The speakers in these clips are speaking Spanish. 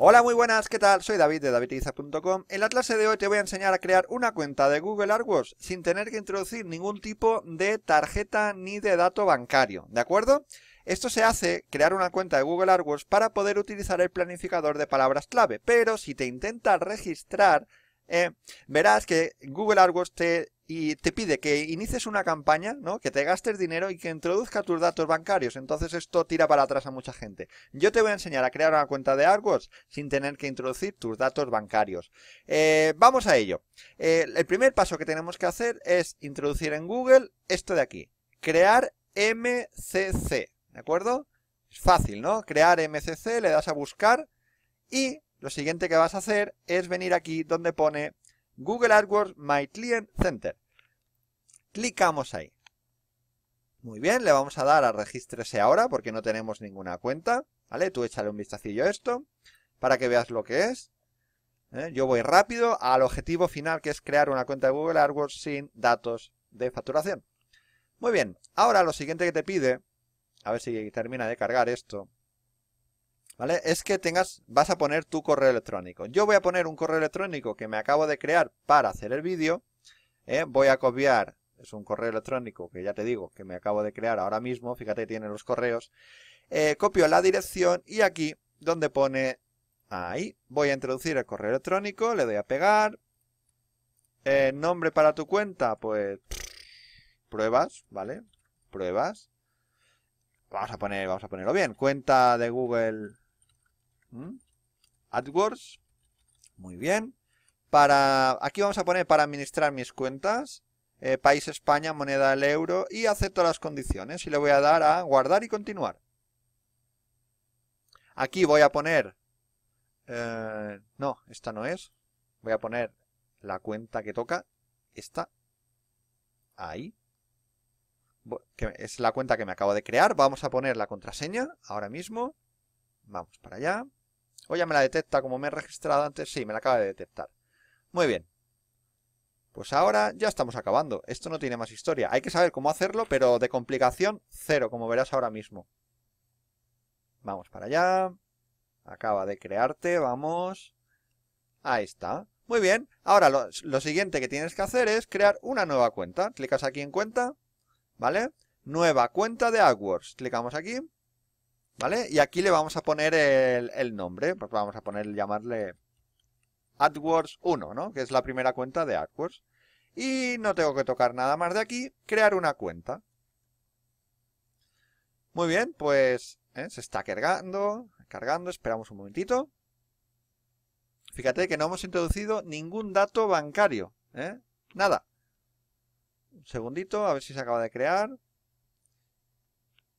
Hola, muy buenas, ¿qué tal? Soy David de Davidiza.com. En la clase de hoy te voy a enseñar a crear una cuenta de Google AdWords sin tener que introducir ningún tipo de tarjeta ni de dato bancario, ¿de acuerdo? Esto se hace, crear una cuenta de Google AdWords para poder utilizar el planificador de palabras clave, pero si te intentas registrar, eh, verás que Google AdWords te y te pide que inicies una campaña, ¿no? Que te gastes dinero y que introduzca tus datos bancarios. Entonces esto tira para atrás a mucha gente. Yo te voy a enseñar a crear una cuenta de Argos sin tener que introducir tus datos bancarios. Eh, vamos a ello. Eh, el primer paso que tenemos que hacer es introducir en Google esto de aquí. Crear MCC. ¿De acuerdo? Es fácil, ¿no? Crear MCC, le das a buscar y lo siguiente que vas a hacer es venir aquí donde pone Google AdWords My Client Center. Clicamos ahí. Muy bien, le vamos a dar a regístrese ahora porque no tenemos ninguna cuenta. ¿Vale? Tú échale un vistacillo a esto para que veas lo que es. ¿eh? Yo voy rápido al objetivo final que es crear una cuenta de Google AdWords sin datos de facturación. Muy bien, ahora lo siguiente que te pide, a ver si termina de cargar esto, ¿vale? Es que tengas, vas a poner tu correo electrónico. Yo voy a poner un correo electrónico que me acabo de crear para hacer el vídeo. ¿eh? Voy a copiar, es un correo electrónico que ya te digo que me acabo de crear ahora mismo, fíjate que tiene los correos. Eh, copio la dirección y aquí donde pone ahí, voy a introducir el correo electrónico, le doy a pegar. Eh, nombre para tu cuenta, pues pruebas, ¿vale? Pruebas. Vamos a poner, vamos a ponerlo bien. Cuenta de Google ¿Mm? AdWords. Muy bien. Para, aquí vamos a poner para administrar mis cuentas. Eh, país España, moneda del euro y acepto las condiciones y le voy a dar a guardar y continuar. Aquí voy a poner... Eh, no, esta no es. Voy a poner la cuenta que toca. Esta. Ahí. Que es la cuenta que me acabo de crear. Vamos a poner la contraseña ahora mismo. Vamos para allá. O ya me la detecta como me he registrado antes. Sí, me la acaba de detectar. Muy bien. Pues ahora ya estamos acabando. Esto no tiene más historia. Hay que saber cómo hacerlo, pero de complicación, cero, como verás ahora mismo. Vamos para allá. Acaba de crearte, vamos. Ahí está. Muy bien. Ahora lo, siguiente que tienes que hacer es crear una nueva cuenta. Clicas aquí en cuenta, ¿vale? Nueva cuenta de AdWords. Clicamos aquí. Y aquí le vamos a poner el, nombre, pues vamos a poner, llamarle AdWords 1, ¿no? Que es la primera cuenta de AdWords. Y no tengo que tocar nada más de aquí, crear una cuenta. Muy bien, pues ¿eh? se está cargando, cargando, esperamos un momentito. Fíjate que no hemos introducido ningún dato bancario, ¿eh? Nada. Un segundito, a ver si se acaba de crear.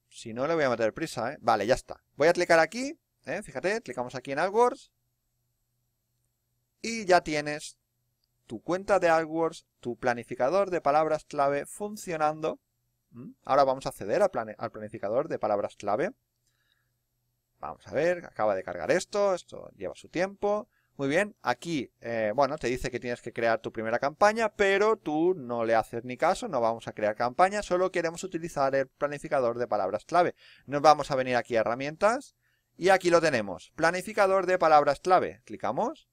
Si no, le voy a meter prisa, ¿eh? Vale, ya está. Voy a clicar aquí, ¿eh? Fíjate, clicamos aquí en AdWords. Y ya tienes tu cuenta de AdWords, tu planificador de palabras clave funcionando. ¿Mm? Ahora vamos a acceder al planificador de palabras clave. Vamos a ver, acaba de cargar esto, esto lleva su tiempo. Muy bien, aquí, eh, bueno, te dice que tienes que crear tu primera campaña, pero tú no le haces ni caso, no vamos a crear campaña, solo queremos utilizar el planificador de palabras clave. Nos vamos a venir aquí a herramientas y aquí lo tenemos, planificador de palabras clave. Clicamos.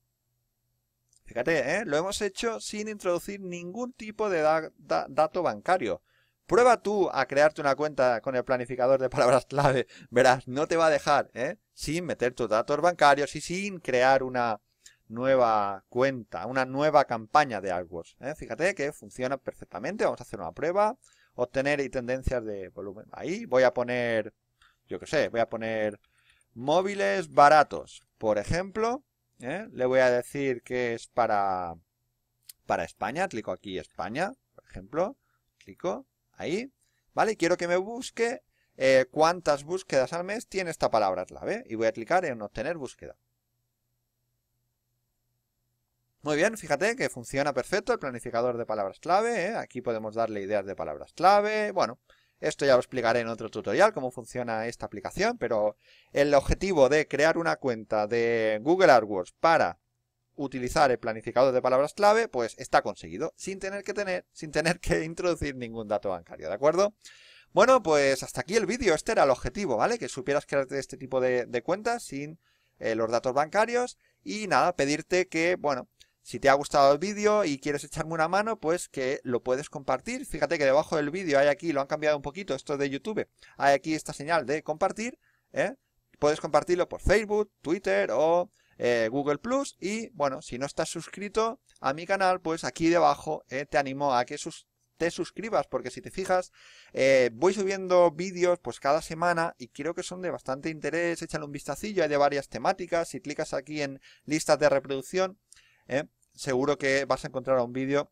Fíjate, ¿eh? lo hemos hecho sin introducir ningún tipo de dato bancario. Prueba tú a crearte una cuenta con el planificador de palabras clave. Verás, no te va a dejar, ¿eh? Sin meter tus datos bancarios y sin crear una, nueva cuenta, una nueva campaña de AdWords. ¿eh? Fíjate que funciona perfectamente. Vamos a hacer una prueba. Obtener y tendencias de volumen. Ahí voy a poner, yo que sé, voy a poner móviles baratos. Por ejemplo, ¿eh? le voy a decir que es para, para España. Clico aquí España, por ejemplo. Clico ahí. ¿Vale? Y quiero que me busque eh, cuántas búsquedas al mes tiene esta palabra clave. Y voy a clicar en obtener búsqueda. Muy bien, fíjate que funciona perfecto el planificador de palabras clave, ¿eh? aquí podemos darle ideas de palabras clave, bueno, esto ya lo explicaré en otro tutorial cómo funciona esta aplicación, pero el objetivo de crear una cuenta de Google AdWords para utilizar el planificador de palabras clave, pues está conseguido, sin tener que tener, sin tener que introducir ningún dato bancario, ¿de acuerdo? Bueno, pues hasta aquí el vídeo, este era el objetivo, ¿vale? Que supieras crear este tipo de, cuentas sin eh, los datos bancarios y nada, pedirte que, bueno, si te ha gustado el vídeo y quieres echarme una mano, pues que lo puedes compartir. Fíjate que debajo del vídeo hay aquí, lo han cambiado un poquito, esto de YouTube. Hay aquí esta señal de compartir. ¿eh? Puedes compartirlo por Facebook, Twitter o eh, Google Plus. Y bueno, si no estás suscrito a mi canal, pues aquí debajo eh, te animo a que te suscribas, porque si te fijas, eh, voy subiendo vídeos pues cada semana y creo que son de bastante interés, échale un vistacillo, hay de varias temáticas, si clicas aquí en listas de reproducción, eh, seguro que vas a encontrar un vídeo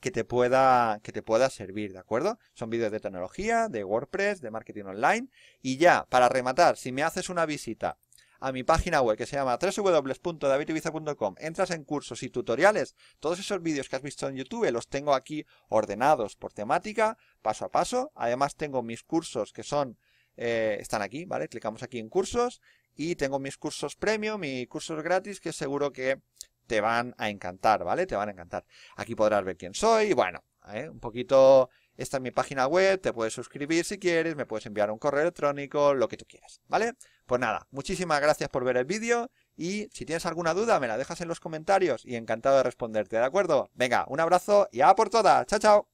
que te pueda que te pueda servir, ¿de acuerdo? Son vídeos de tecnología, de WordPress, de marketing online y ya para rematar, si me haces una visita a mi página web que se llama www.davidiviza.com, entras en cursos y tutoriales, todos esos vídeos que has visto en YouTube los tengo aquí ordenados por temática, paso a paso. Además tengo mis cursos que son eh, están aquí, ¿vale? Clicamos aquí en cursos y tengo mis cursos premium, mis cursos gratis que seguro que te van a encantar, ¿vale? Te van a encantar. Aquí podrás ver quién soy, y bueno, ¿eh? un poquito... Esta es mi página web, te puedes suscribir si quieres, me puedes enviar un correo electrónico, lo que tú quieras, ¿vale? Pues nada, muchísimas gracias por ver el vídeo y si tienes alguna duda me la dejas en los comentarios y encantado de responderte, ¿de acuerdo? Venga, un abrazo y a por todas, chao chao.